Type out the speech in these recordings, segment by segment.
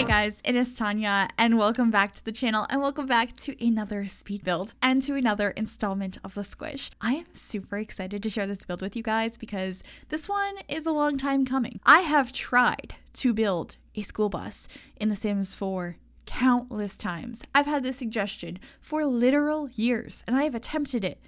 Hey guys, it is Tanya and welcome back to the channel and welcome back to another speed build and to another installment of the squish. I am super excited to share this build with you guys because this one is a long time coming. I have tried to build a school bus in The Sims 4 countless times. I've had this suggestion for literal years and I have attempted it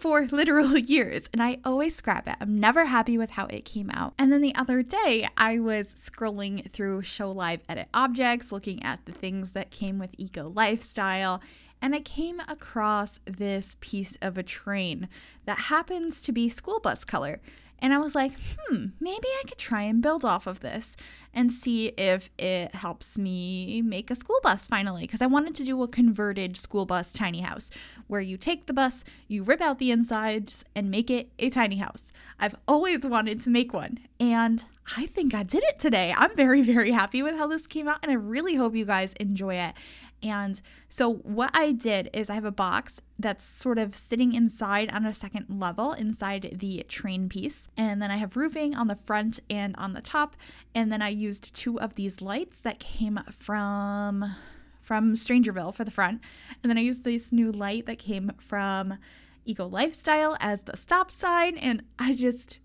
for literal years, and I always scrap it. I'm never happy with how it came out. And then the other day, I was scrolling through Show Live Edit Objects, looking at the things that came with Eco Lifestyle, and I came across this piece of a train that happens to be school bus color. And I was like, hmm, maybe I could try and build off of this and see if it helps me make a school bus finally. Because I wanted to do a converted school bus tiny house where you take the bus, you rip out the insides, and make it a tiny house. I've always wanted to make one. And I think I did it today. I'm very, very happy with how this came out, and I really hope you guys enjoy it. And so, what I did is I have a box that's sort of sitting inside on a second level inside the train piece. And then I have roofing on the front and on the top. And then I used two of these lights that came from from Strangerville for the front. And then I used this new light that came from Eco Lifestyle as the stop sign and I just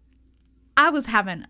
I was having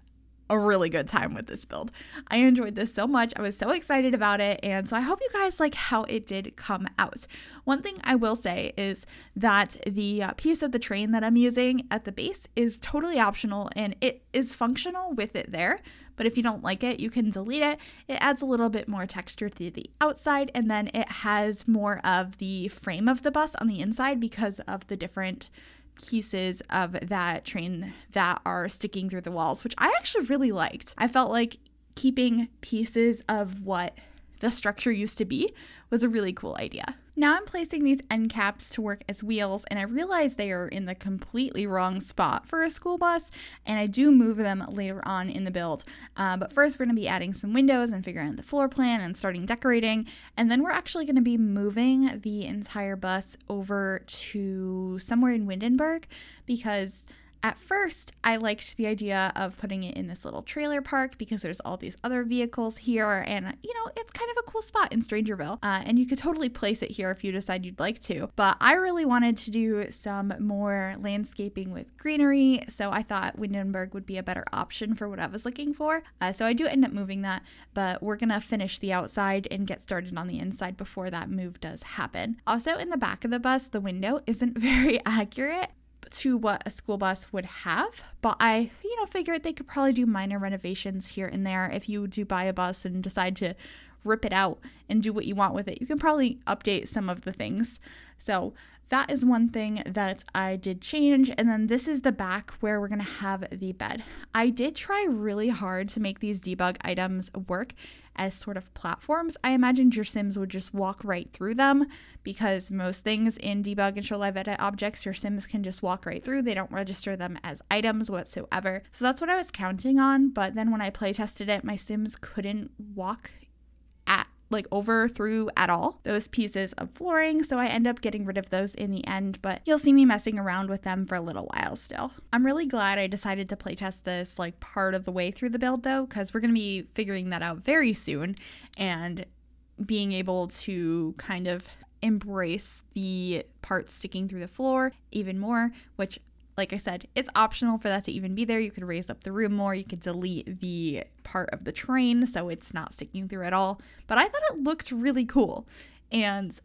a really good time with this build. I enjoyed this so much. I was so excited about it. And so I hope you guys like how it did come out. One thing I will say is that the uh, piece of the train that I'm using at the base is totally optional and it is functional with it there. But if you don't like it, you can delete it. It adds a little bit more texture to the outside and then it has more of the frame of the bus on the inside because of the different pieces of that train that are sticking through the walls, which I actually really liked. I felt like keeping pieces of what the structure used to be was a really cool idea. Now I'm placing these end caps to work as wheels and I realize they are in the completely wrong spot for a school bus and I do move them later on in the build. Uh, but first we're going to be adding some windows and figuring out the floor plan and starting decorating and then we're actually going to be moving the entire bus over to somewhere in Windenburg because at first, I liked the idea of putting it in this little trailer park because there's all these other vehicles here, and you know, it's kind of a cool spot in Strangerville. Uh, and you could totally place it here if you decide you'd like to. But I really wanted to do some more landscaping with greenery, so I thought Windenburg would be a better option for what I was looking for. Uh, so I do end up moving that, but we're gonna finish the outside and get started on the inside before that move does happen. Also, in the back of the bus, the window isn't very accurate to what a school bus would have, but I, you know, figured they could probably do minor renovations here and there. If you do buy a bus and decide to rip it out and do what you want with it, you can probably update some of the things. So that is one thing that I did change. And then this is the back where we're gonna have the bed. I did try really hard to make these debug items work as sort of platforms. I imagined your Sims would just walk right through them because most things in debug and show live edit objects, your Sims can just walk right through. They don't register them as items whatsoever. So that's what I was counting on. But then when I play tested it, my Sims couldn't walk like over through at all those pieces of flooring, so I end up getting rid of those in the end, but you'll see me messing around with them for a little while still. I'm really glad I decided to playtest this like part of the way through the build though, because we're gonna be figuring that out very soon and being able to kind of embrace the parts sticking through the floor even more, which like I said, it's optional for that to even be there. You could raise up the room more. You could delete the part of the train so it's not sticking through at all. But I thought it looked really cool and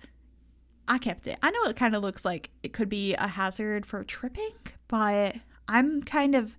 I kept it. I know it kind of looks like it could be a hazard for tripping, but I'm kind of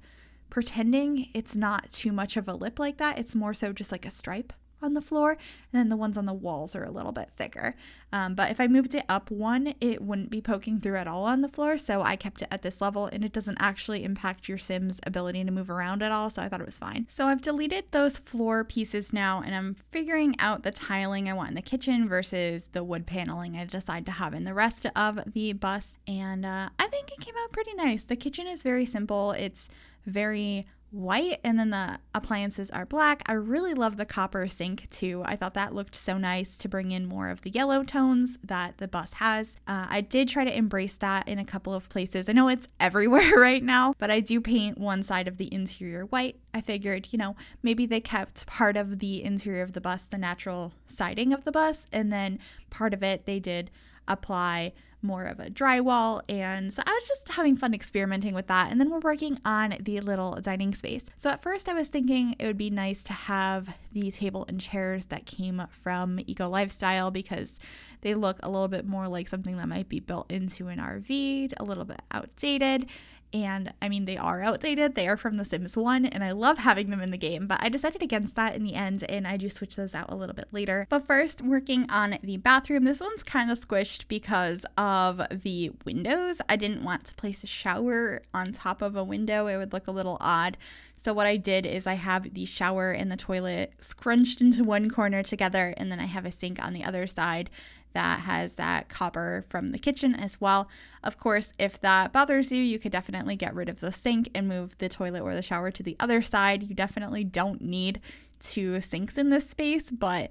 pretending it's not too much of a lip like that. It's more so just like a stripe on the floor, and then the ones on the walls are a little bit thicker. Um, but if I moved it up one, it wouldn't be poking through at all on the floor, so I kept it at this level, and it doesn't actually impact your sim's ability to move around at all, so I thought it was fine. So I've deleted those floor pieces now, and I'm figuring out the tiling I want in the kitchen versus the wood paneling I decide to have in the rest of the bus, and uh, I think it came out pretty nice. The kitchen is very simple. It's very white and then the appliances are black. I really love the copper sink too. I thought that looked so nice to bring in more of the yellow tones that the bus has. Uh, I did try to embrace that in a couple of places. I know it's everywhere right now, but I do paint one side of the interior white. I figured, you know, maybe they kept part of the interior of the bus, the natural siding of the bus, and then part of it they did apply more of a drywall. And so I was just having fun experimenting with that. And then we're working on the little dining space. So at first I was thinking it would be nice to have the table and chairs that came from Eco Lifestyle because they look a little bit more like something that might be built into an RV, a little bit outdated. And I mean, they are outdated. They are from The Sims 1, and I love having them in the game, but I decided against that in the end, and I do switch those out a little bit later. But first, working on the bathroom. This one's kind of squished because of the windows. I didn't want to place a shower on top of a window, it would look a little odd. So, what I did is I have the shower and the toilet scrunched into one corner together, and then I have a sink on the other side that has that copper from the kitchen as well. Of course, if that bothers you, you could definitely get rid of the sink and move the toilet or the shower to the other side. You definitely don't need two sinks in this space, but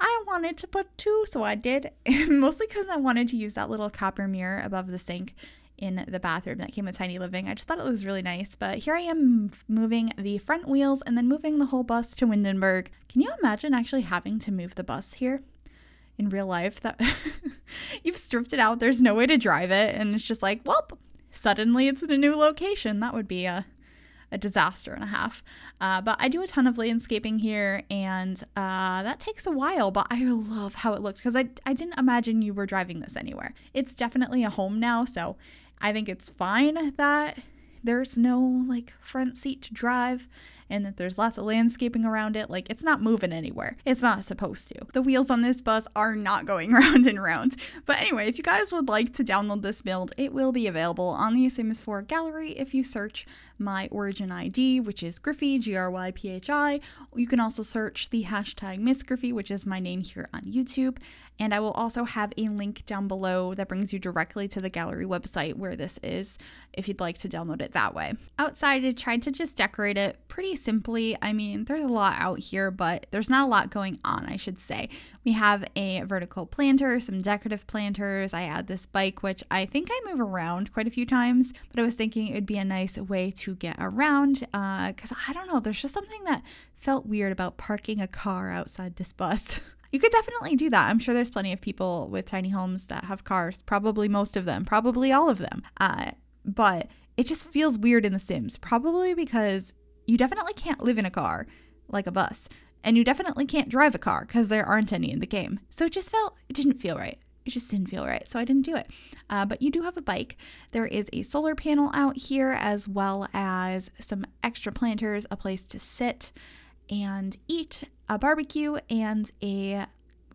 I wanted to put two, so I did, mostly because I wanted to use that little copper mirror above the sink in the bathroom that came with Tiny Living. I just thought it was really nice, but here I am moving the front wheels and then moving the whole bus to Windenburg. Can you imagine actually having to move the bus here? in real life that you've stripped it out, there's no way to drive it, and it's just like, well, suddenly it's in a new location. That would be a a disaster and a half. Uh, but I do a ton of landscaping here, and uh, that takes a while, but I love how it looked because I, I didn't imagine you were driving this anywhere. It's definitely a home now, so I think it's fine that there's no like front seat to drive and that there's lots of landscaping around it. Like it's not moving anywhere. It's not supposed to. The wheels on this bus are not going round and round. But anyway, if you guys would like to download this build, it will be available on the Sims 4 gallery if you search my origin ID, which is Griffy G R Y P H I. You can also search the hashtag Miss Griffy, which is my name here on YouTube. And I will also have a link down below that brings you directly to the gallery website where this is if you'd like to download it that way. Outside, I tried to just decorate it pretty simply, I mean, there's a lot out here, but there's not a lot going on, I should say. We have a vertical planter, some decorative planters. I add this bike, which I think I move around quite a few times, but I was thinking it would be a nice way to get around because uh, I don't know, there's just something that felt weird about parking a car outside this bus. you could definitely do that. I'm sure there's plenty of people with tiny homes that have cars, probably most of them, probably all of them. Uh, but it just feels weird in The Sims, probably because you definitely can't live in a car, like a bus, and you definitely can't drive a car because there aren't any in the game. So it just felt, it didn't feel right. It just didn't feel right, so I didn't do it. Uh, but you do have a bike. There is a solar panel out here, as well as some extra planters, a place to sit and eat, a barbecue, and a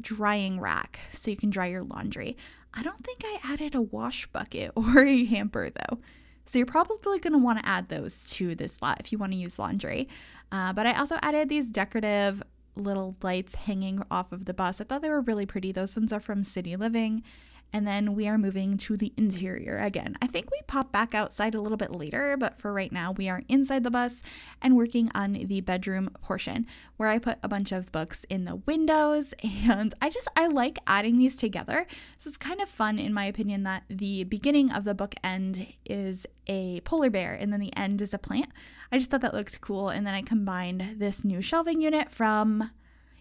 drying rack so you can dry your laundry. I don't think I added a wash bucket or a hamper though. So you're probably going to want to add those to this lot if you want to use laundry. Uh, but I also added these decorative little lights hanging off of the bus. I thought they were really pretty. Those ones are from City Living and then we are moving to the interior again. I think we pop back outside a little bit later, but for right now, we are inside the bus and working on the bedroom portion where I put a bunch of books in the windows. And I just, I like adding these together. So it's kind of fun, in my opinion, that the beginning of the book end is a polar bear and then the end is a plant. I just thought that looked cool. And then I combined this new shelving unit from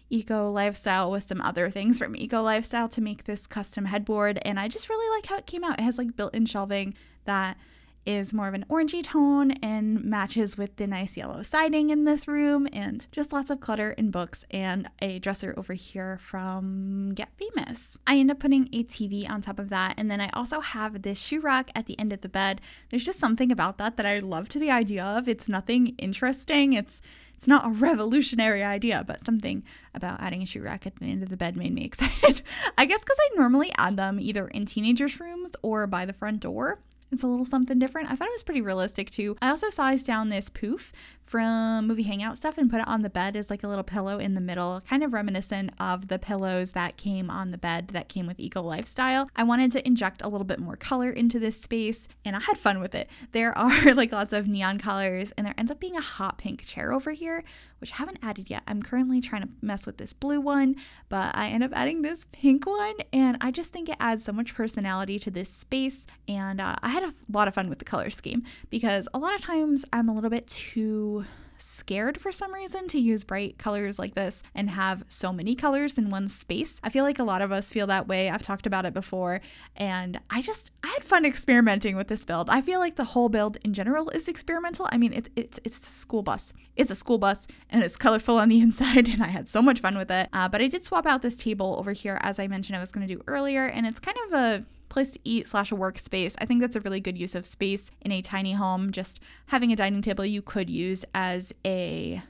Eco Lifestyle with some other things from Eco Lifestyle to make this custom headboard. And I just really like how it came out. It has like built in shelving that is more of an orangey tone and matches with the nice yellow siding in this room and just lots of clutter and books and a dresser over here from Get Famous. I end up putting a TV on top of that and then I also have this shoe rack at the end of the bed. There's just something about that that I love to the idea of. It's nothing interesting. It's it's not a revolutionary idea, but something about adding a shoe rack at the end of the bed made me excited. I guess because I normally add them either in teenagers' rooms or by the front door. It's a little something different. I thought it was pretty realistic too. I also sized down this poof from movie hangout stuff and put it on the bed as like a little pillow in the middle, kind of reminiscent of the pillows that came on the bed that came with Eco Lifestyle. I wanted to inject a little bit more color into this space and I had fun with it. There are like lots of neon colors and there ends up being a hot pink chair over here, which I haven't added yet. I'm currently trying to mess with this blue one, but I end up adding this pink one and I just think it adds so much personality to this space and uh, I had a lot of fun with the color scheme because a lot of times I'm a little bit too scared for some reason to use bright colors like this and have so many colors in one space. I feel like a lot of us feel that way. I've talked about it before and I just I had fun experimenting with this build. I feel like the whole build in general is experimental. I mean, it's it's it's a school bus. It's a school bus and it's colorful on the inside and I had so much fun with it. Uh, but I did swap out this table over here as I mentioned I was going to do earlier and it's kind of a place to eat slash a workspace. I think that's a really good use of space in a tiny home. Just having a dining table you could use as a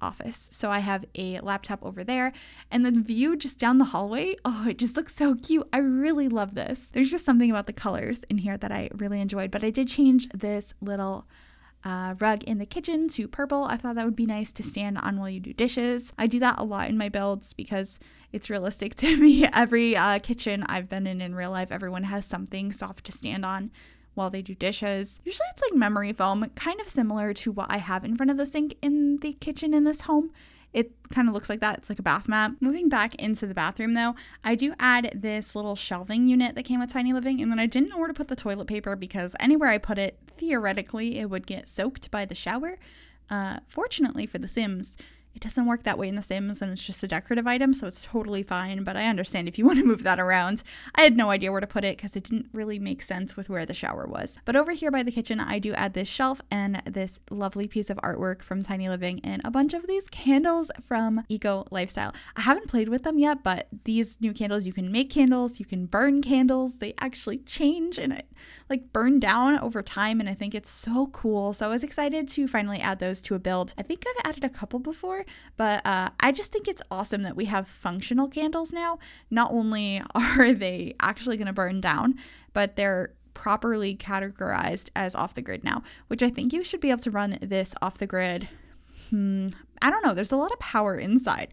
office. So I have a laptop over there and the view just down the hallway. Oh, it just looks so cute. I really love this. There's just something about the colors in here that I really enjoyed, but I did change this little uh, rug in the kitchen to purple. I thought that would be nice to stand on while you do dishes. I do that a lot in my builds because it's realistic to me. Every uh, kitchen I've been in in real life, everyone has something soft to stand on while they do dishes. Usually it's like memory foam, kind of similar to what I have in front of the sink in the kitchen in this home. It kind of looks like that. It's like a bath mat. Moving back into the bathroom though, I do add this little shelving unit that came with Tiny Living, and then I didn't know where to put the toilet paper because anywhere I put it, Theoretically, it would get soaked by the shower. Uh, fortunately for The Sims, it doesn't work that way in The Sims and it's just a decorative item, so it's totally fine, but I understand if you want to move that around. I had no idea where to put it because it didn't really make sense with where the shower was. But over here by the kitchen, I do add this shelf and this lovely piece of artwork from Tiny Living and a bunch of these candles from Eco Lifestyle. I haven't played with them yet, but these new candles, you can make candles, you can burn candles, they actually change in it like burn down over time and I think it's so cool. So I was excited to finally add those to a build. I think I've added a couple before, but uh, I just think it's awesome that we have functional candles now. Not only are they actually going to burn down, but they're properly categorized as off the grid now, which I think you should be able to run this off the grid. Hmm, I don't know, there's a lot of power inside,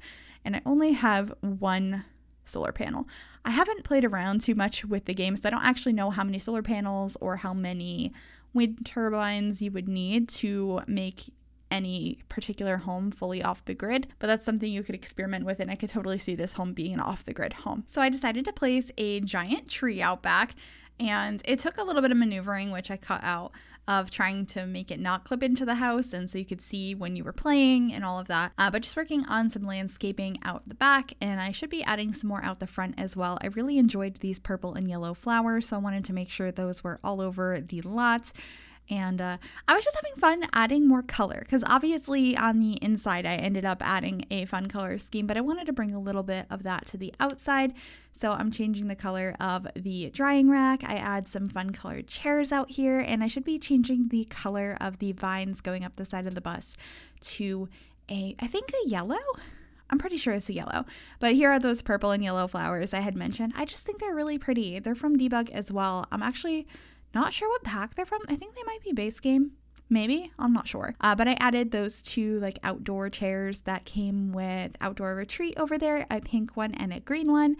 and I only have one solar panel. I haven't played around too much with the game, so I don't actually know how many solar panels or how many wind turbines you would need to make any particular home fully off the grid, but that's something you could experiment with, and I could totally see this home being an off the grid home. So I decided to place a giant tree out back, and it took a little bit of maneuvering, which I cut out of trying to make it not clip into the house and so you could see when you were playing and all of that. Uh, but just working on some landscaping out the back and I should be adding some more out the front as well. I really enjoyed these purple and yellow flowers so I wanted to make sure those were all over the lots. And uh, I was just having fun adding more color because obviously on the inside I ended up adding a fun color scheme, but I wanted to bring a little bit of that to the outside. So I'm changing the color of the drying rack. I add some fun colored chairs out here and I should be changing the color of the vines going up the side of the bus to a, I think a yellow. I'm pretty sure it's a yellow, but here are those purple and yellow flowers I had mentioned. I just think they're really pretty. They're from Debug as well. I'm actually not sure what pack they're from. I think they might be base game. Maybe, I'm not sure. Uh, but I added those two like outdoor chairs that came with outdoor retreat over there a pink one and a green one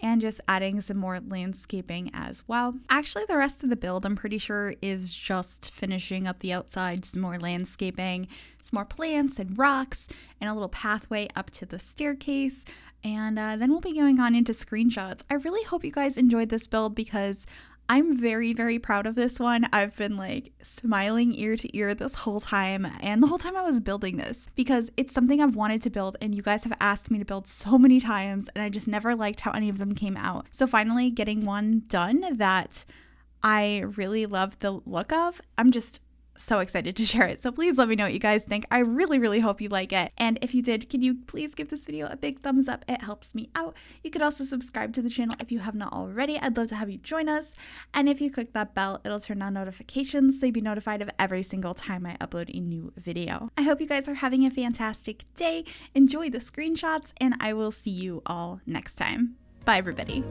and just adding some more landscaping as well. Actually, the rest of the build, I'm pretty sure, is just finishing up the outside, some more landscaping, some more plants and rocks, and a little pathway up to the staircase. And uh, then we'll be going on into screenshots. I really hope you guys enjoyed this build because I'm very, very proud of this one. I've been like smiling ear to ear this whole time and the whole time I was building this because it's something I've wanted to build and you guys have asked me to build so many times and I just never liked how any of them came out. So finally getting one done that I really love the look of, I'm just so excited to share it. So please let me know what you guys think. I really, really hope you like it. And if you did, can you please give this video a big thumbs up? It helps me out. You could also subscribe to the channel if you have not already. I'd love to have you join us. And if you click that bell, it'll turn on notifications so you'll be notified of every single time I upload a new video. I hope you guys are having a fantastic day. Enjoy the screenshots, and I will see you all next time. Bye, everybody.